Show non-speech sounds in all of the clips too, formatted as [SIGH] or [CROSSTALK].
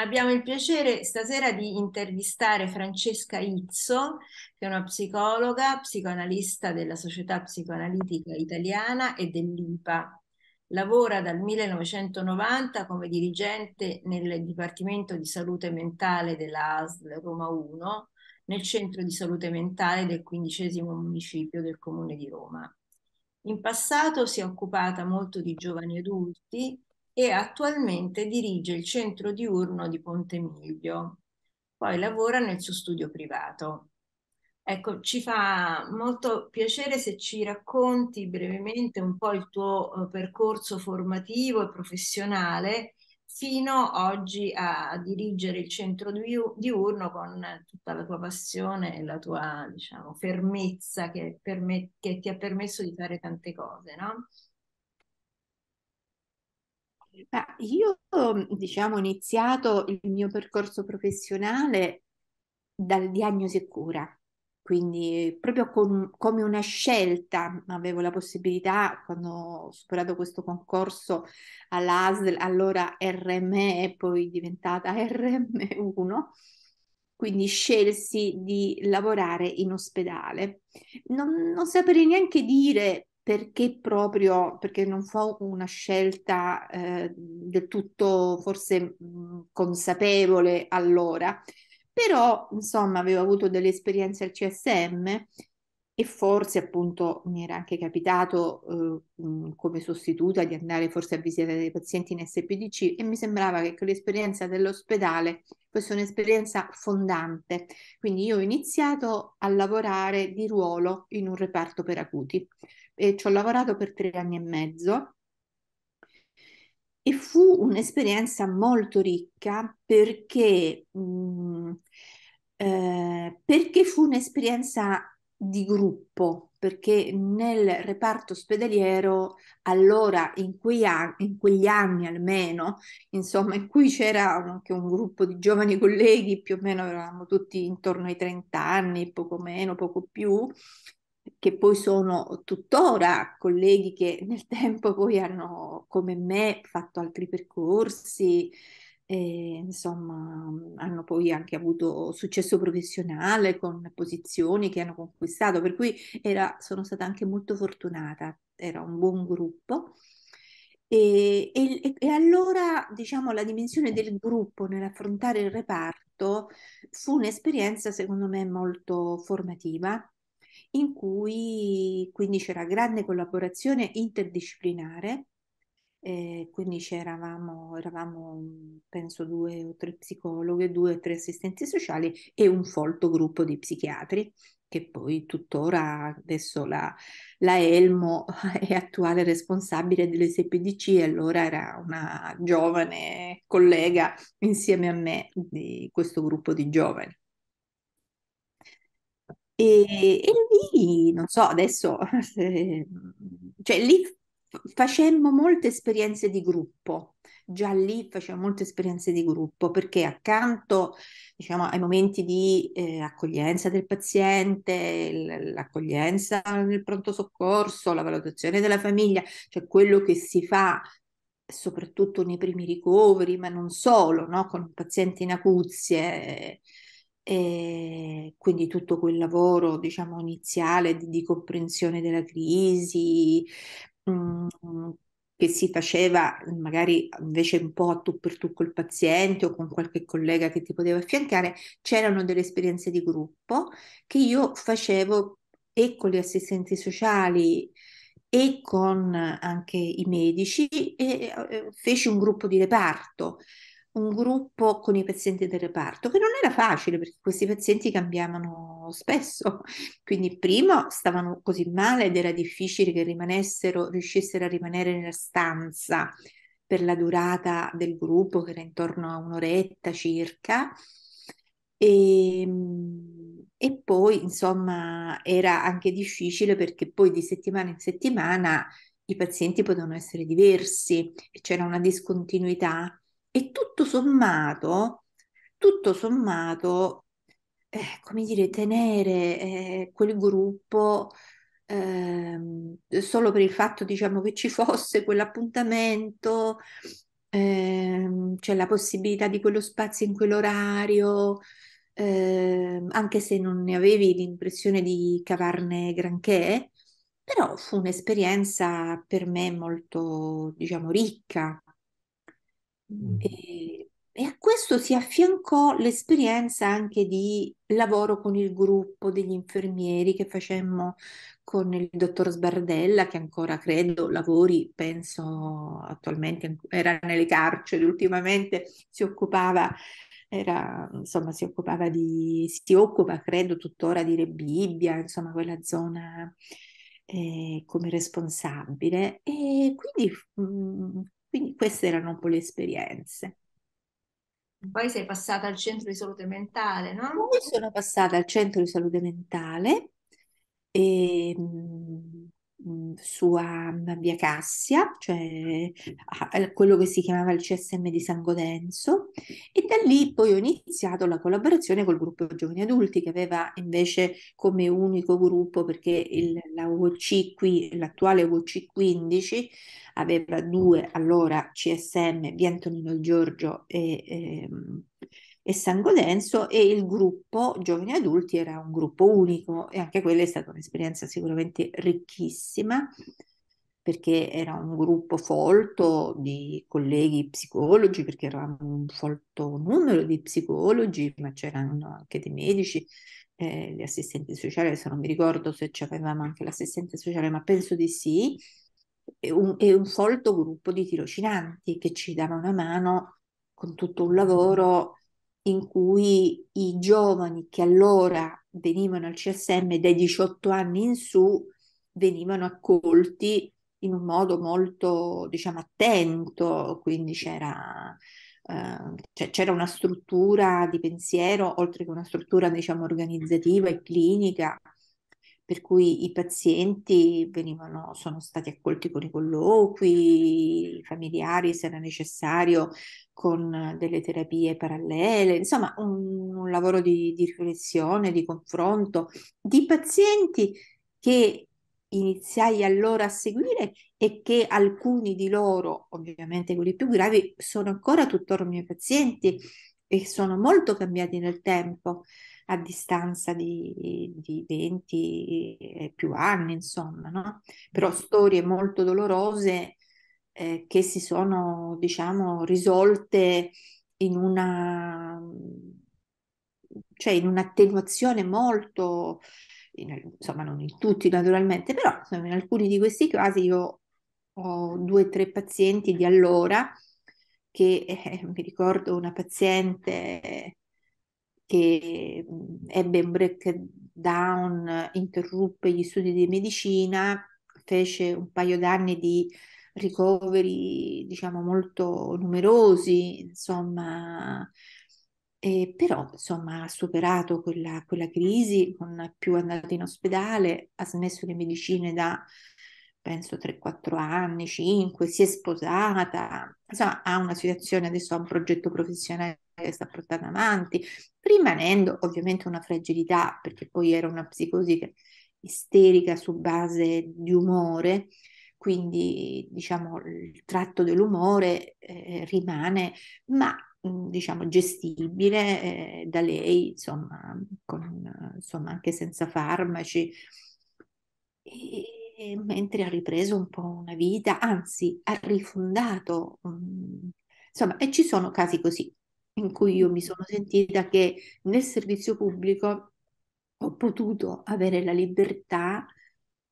Abbiamo il piacere stasera di intervistare Francesca Izzo, che è una psicologa, psicoanalista della Società Psicoanalitica Italiana e dell'IPA. Lavora dal 1990 come dirigente nel Dipartimento di Salute Mentale della ASL Roma 1, nel Centro di Salute Mentale del XV Municipio del Comune di Roma. In passato si è occupata molto di giovani adulti, e attualmente dirige il centro diurno di Ponte Miglio. Poi lavora nel suo studio privato. Ecco, ci fa molto piacere se ci racconti brevemente un po' il tuo eh, percorso formativo e professionale fino oggi a dirigere il centro diurno con tutta la tua passione e la tua, diciamo, fermezza che, me, che ti ha permesso di fare tante cose, no? Ma io, diciamo, ho iniziato il mio percorso professionale dal diagnosi e cura, quindi proprio con, come una scelta avevo la possibilità, quando ho superato questo concorso all'ASL, allora RME, poi diventata RM1, quindi scelsi di lavorare in ospedale. Non, non saprei neanche dire perché proprio perché non fa una scelta eh, del tutto forse mm, consapevole allora, però insomma avevo avuto delle esperienze al CSM e forse appunto mi era anche capitato eh, mm, come sostituta di andare forse a visitare dei pazienti in SPDC e mi sembrava che quell'esperienza dell'ospedale fosse un'esperienza fondante. Quindi io ho iniziato a lavorare di ruolo in un reparto per acuti e ci ho lavorato per tre anni e mezzo e fu un'esperienza molto ricca perché... Mh, mm, eh, perché fu un'esperienza di gruppo, perché nel reparto ospedaliero, allora in, an- in, quegli anni almeno, insomma, in cui c'era anche un gruppo di giovani colleghi, più o meno eravamo tutti intorno ai 30 anni, poco meno, poco più, che poi sono tuttora colleghi che nel tempo poi hanno, come me, fatto altri percorsi, e, insomma, mhmm, hanno poi anche avuto successo professionale con posizioni che hanno conquistato, per cui era, sono stata anche molto fortunata, era un buon gruppo. E, e, e allora, diciamo, la dimensione del gruppo nell'affrontare il reparto fu un'esperienza, secondo me, molto formativa, in cui quindi c'era grande collaborazione interdisciplinare e quindi c'eravamo, eravamo mm, penso due o tre psicologhe, due o tre assistenti sociali e un folto gruppo di psichiatri che poi tuttora adesso la, la Elmo [LAUGHS] è attuale responsabile dell'SPDC e allora era una giovane collega insieme a me di questo gruppo di giovani. E, e, lì, non so, adesso, [LAUGHS] eh, cioè lì facemmo molte esperienze di gruppo, già lì facevamo molte esperienze di gruppo perché accanto diciamo, ai momenti di eh, accoglienza del paziente, l- l'accoglienza nel pronto soccorso, la valutazione della famiglia, cioè quello che si fa soprattutto nei primi ricoveri, ma non solo, no? con paziente in acuzie. E quindi tutto quel lavoro diciamo iniziale di, di comprensione della crisi Mm, che si faceva magari invece un po' a tu per tu col paziente o con qualche collega che ti poteva affiancare, c'erano delle esperienze di gruppo che io facevo e con gli assistenti sociali e con anche i medici e eh, feci un gruppo di reparto un gruppo con i pazienti del reparto, che non era facile perché questi pazienti cambiavano spesso, [LAUGHS] quindi prima stavano così male ed era difficile che rimanessero, riuscissero a rimanere nella stanza per la durata del gruppo che era intorno a un'oretta circa. E, ehm, e poi insomma era anche difficile perché poi di settimana in settimana i pazienti potevano essere diversi, c'era una discontinuità e tutto sommato, tutto sommato, eh, come dire, tenere eh, quel gruppo eh, solo per il fatto, diciamo, che ci fosse quell'appuntamento, ehm, c'è cioè la possibilità di quello spazio in quell'orario, ehm, anche se non ne avevi l'impressione di cavarne granché, però fu un'esperienza per me molto, diciamo, ricca. Mm. E, e a questo si affiancò l'esperienza anche di lavoro con il gruppo degli infermieri che facemmo con il dottor Sbardella, che ancora credo lavori, penso attualmente era nelle carceri, ultimamente si occupava, era, insomma, si occupava di, si occupa credo tuttora di Rebibbia, insomma quella zona eh, come responsabile. E quindi mh, mm, quindi queste erano un po' le esperienze. Poi sei passata al centro di salute mentale, no? Poi sono passata al centro di salute mentale e ehm, Mhmm, sua via Cassia, cioè quello che si chiamava il CSM di San Godenzo, e da lì poi ho iniziato la collaborazione col gruppo Giovani Adulti, che aveva invece come unico gruppo, perché il, la UOC qui, l'attuale UOC 15, aveva due allora CSM, via Antonino Giorgio e... Ehm, e Sangodenso e il gruppo giovani adulti era un gruppo unico e anche quella è stata un'esperienza sicuramente ricchissima perché era un gruppo folto di colleghi psicologi, perché eravamo un folto numero di psicologi, ma c'erano anche dei medici, eh, gli assistenti sociali, adesso non mi ricordo se avevamo anche l'assistente sociale, ma penso di sì, e un, e un folto gruppo di tirocinanti che ci dava una mano con tutto un lavoro in cui i giovani che allora venivano al CSM dai 18 anni in su venivano accolti in un modo molto, diciamo, attento, quindi c'era, eh, c'era una struttura di pensiero, oltre che una struttura, diciamo, organizzativa e clinica per cui i pazienti venivano, sono stati accolti con i colloqui, i familiari se era necessario con delle terapie parallele, insomma un, un lavoro di, di, riflessione, di confronto, di pazienti che iniziai allora a seguire e che alcuni di loro, ovviamente quelli più gravi, sono ancora tuttora miei pazienti e sono molto cambiati nel tempo a distanza di, di 20 e eh, più anni, insomma, no? Però mm. storie molto dolorose eh, che si sono, diciamo, risolte in una cioè in un'attenuazione molto, in, insomma non in tutti naturalmente, però insomma, in alcuni di questi casi io ho due o tre pazienti di allora che eh, [LAUGHS] mi ricordo una paziente che mhmm, ebbe un breakdown, interruppe gli studi di medicina, fece un paio d'anni di ricoveri, diciamo, molto numerosi, insomma, eh, però insomma ha superato quella, quella, crisi, non è più andato in ospedale, ha smesso le medicine da penso 3-4 anni, 5, si è sposata, insomma ha una situazione, adesso ha un progetto professionale che sta portando avanti, rimanendo ovviamente una fragilità, perché poi era una psicosi che isterica su base di umore, quindi diciamo il tratto dell'umore eh, rimane, ma mm, diciamo gestibile eh, da lei, insomma, con, insomma, anche senza farmaci. E, mentre ha ripreso un po' una vita, anzi ha rifondato, um, insomma, e ci sono casi così in cui io mi mm. sono sentita che nel servizio pubblico ho potuto avere la libertà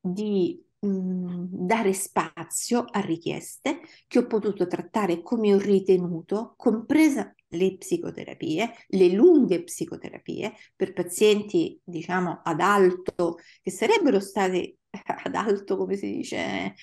di mh, mm, dare spazio a richieste che ho potuto trattare come ho ritenuto, compresa le psicoterapie, le lunghe psicoterapie per pazienti, diciamo, ad alto, che sarebbero state [LAUGHS] ad alto, come si dice,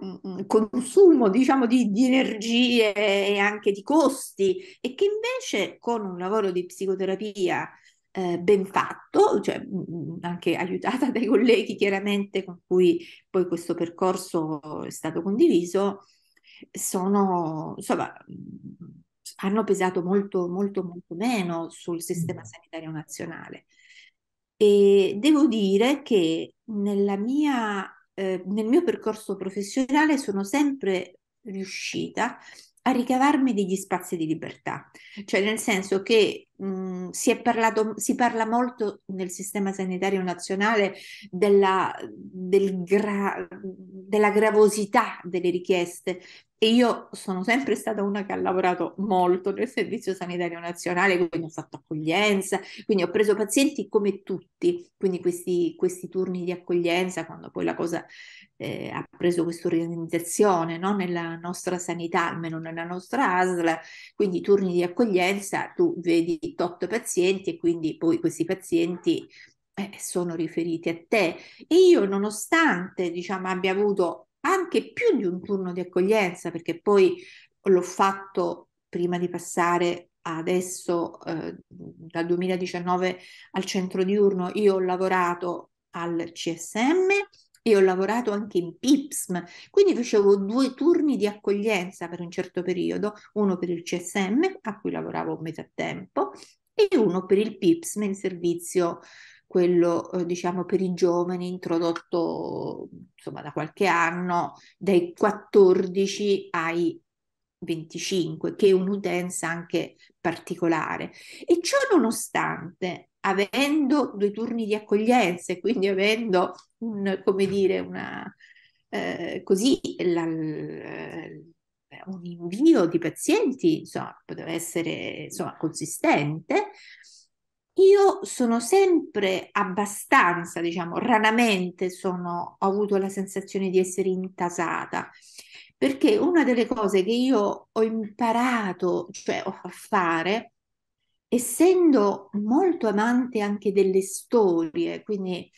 Mm, mm, consumo diciamo di, di, energie e anche di costi e che invece con un lavoro di psicoterapia eh, ben fatto, cioè mm, anche [LAUGHS] aiutata dai colleghi chiaramente con cui poi questo percorso è stato condiviso, sono insomma hanno pesato molto molto molto meno sul sistema sanitario nazionale. E devo dire che nella mia eh, nel mio percorso professionale sono sempre riuscita a ricavarmi degli spazi di libertà, cioè nel senso che si, è parlato, si, parla molto nel sistema sanitario nazionale della, del gra, della gravosità delle richieste, e io sono sempre stata una che ha lavorato molto nel Servizio Sanitario Nazionale, quindi ho fatto accoglienza, quindi ho preso pazienti come tutti, quindi questi, questi turni di accoglienza, quando poi la cosa eh, ha preso questa organizzazione no? nella nostra sanità, almeno nella nostra ASL, quindi turni di accoglienza, tu vedi tot pazienti e quindi poi questi pazienti eh, sono riferiti a te. E io nonostante diciamo abbia avuto anche più di un turno di accoglienza perché poi l'ho fatto prima di passare adesso eh, dal 2019 al centro diurno, io ho lavorato al CSM e ho lavorato anche in PIPSM, quindi facevo due turni di accoglienza per un certo periodo, uno per il CSM a cui lavoravo metà tempo e uno per il PIPSM, il servizio quello eh, diciamo per i giovani introdotto insomma da qualche anno dai 14 ai 25 che è un'utenza anche particolare e ciò nonostante avendo due turni di accoglienza e quindi avendo un, come dire, una, eh, così la, un invio di pazienti, insomma, poteva essere insomma, consistente, io sono sempre abbastanza, diciamo, raramente sono, ho avuto la sensazione di essere intasata, perché una delle cose che io ho imparato, cioè, a fare, essendo molto amante anche delle storie, quindi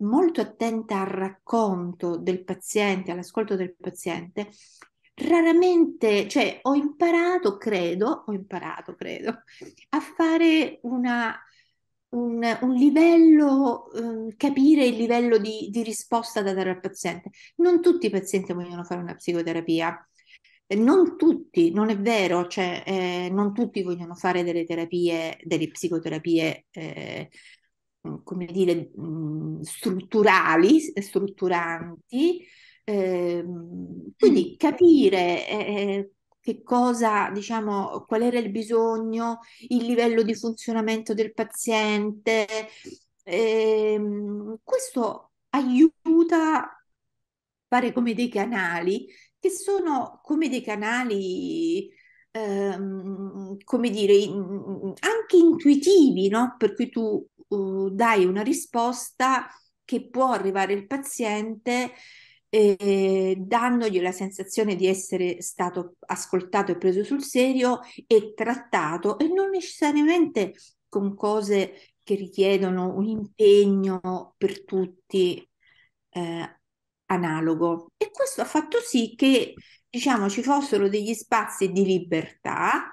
molto attenta al racconto del paziente, all'ascolto del paziente, raramente, cioè ho imparato, credo, ho imparato, credo, a fare una, un, un livello, um, capire il livello di, di risposta da dare al paziente. Non tutti i pazienti vogliono fare una psicoterapia, non tutti, non è vero, cioè, eh, non tutti vogliono fare delle terapie, delle psicoterapie, eh, mm, come dire, mh, mm, strutturali, strutturanti. Ehm, mm. Eh, quindi eh, capire che cosa, diciamo, qual era il bisogno, il livello di funzionamento del paziente, ehm, questo aiuta a fare come dei canali che sono come dei canali, ehm, come dire, anche intuitivi, no? per cui tu uh, dai una risposta che può arrivare il paziente eh, dandogli la sensazione di essere stato ascoltato e preso sul serio e trattato e non necessariamente con cose che richiedono un impegno per tutti eh, analogo. E questo ha fatto sì che, diciamo, ci fossero degli spazi di libertà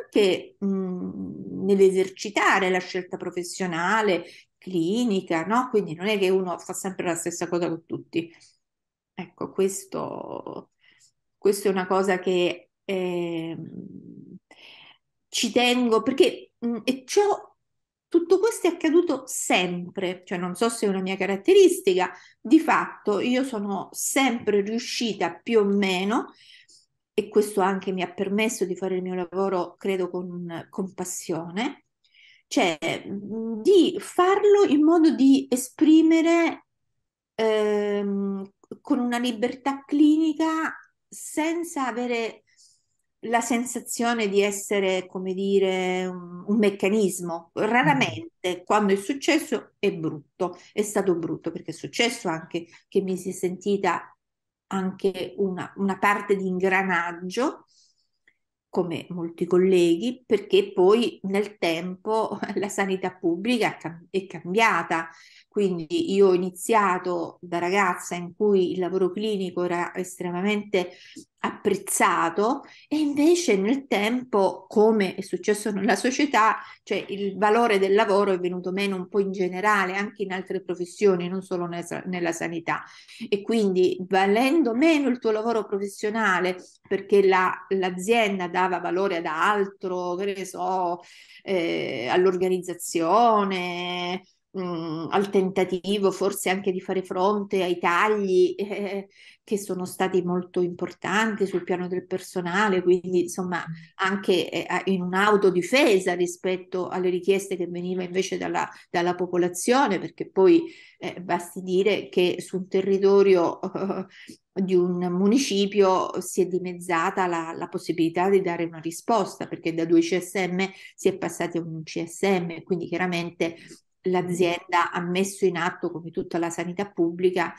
anche mh, mhmm, nell'esercitare la scelta professionale, clinica, no? Quindi non è che uno fa sempre la stessa cosa con tutti. Ecco, questo, questo è una cosa che eh, ci tengo perché mh, mhmm, e ciò tutto questo è accaduto sempre, cioè non so se è una mia caratteristica, di fatto io sono sempre riuscita più o meno e questo anche mi ha permesso di fare il mio lavoro, credo, con, con passione, cioè di farlo in modo di esprimere ehm, con una libertà clinica senza avere la sensazione di essere, come dire, un, un, meccanismo. Raramente mm. quando è successo è brutto, è stato brutto perché è successo anche che mi si è sentita anche una, una parte di ingranaggio, come molti colleghi, perché poi nel tempo [LAUGHS] la sanità pubblica è cambiata, quindi io ho iniziato da ragazza in cui il lavoro clinico era estremamente apprezzato e invece nel tempo, come è successo nella società, cioè il valore del lavoro è venuto meno un po' in generale anche in altre professioni, non solo nella sanità. E quindi valendo meno il tuo lavoro professionale perché la, l'azienda dava valore ad altro, che ne so, eh, all'organizzazione, mh, al tentativo forse anche di fare fronte ai tagli [LAUGHS] eh, che sono stati molto importanti sul piano del personale, quindi insomma anche eh, in un'autodifesa rispetto alle richieste che veniva invece dalla, dalla popolazione, perché poi eh, basti dire che su un territorio eh, di un municipio si è dimezzata la, la, possibilità di dare una risposta perché da due CSM si è passati a un CSM, quindi chiaramente l'azienda ha messo in atto, come tutta la sanità pubblica,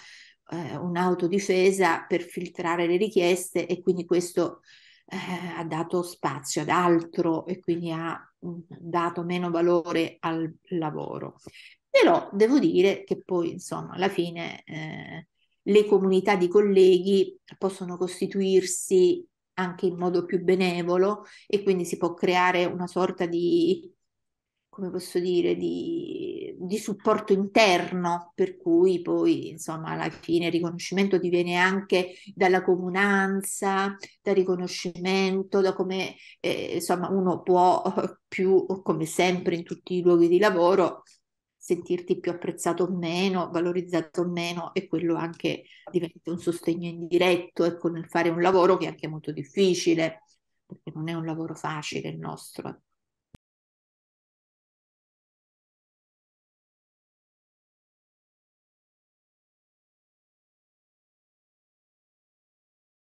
eh, un'autodifesa per filtrare le richieste e quindi questo eh, ha dato spazio ad altro e quindi ha mm, dato meno valore al lavoro. Però devo dire che poi, insomma, alla fine eh, le comunità di colleghi possono costituirsi anche in modo più benevolo e quindi si può creare una sorta di, come posso dire, di di supporto interno, per cui poi insomma alla fine il riconoscimento diviene anche dalla comunanza, dal riconoscimento, da come eh, insomma uno può [LAUGHS] più, come sempre in tutti i luoghi di lavoro, sentirti più apprezzato o meno, valorizzato o meno e quello anche diventa un sostegno indiretto, ecco nel fare un lavoro che è anche molto difficile, perché non è un lavoro facile il nostro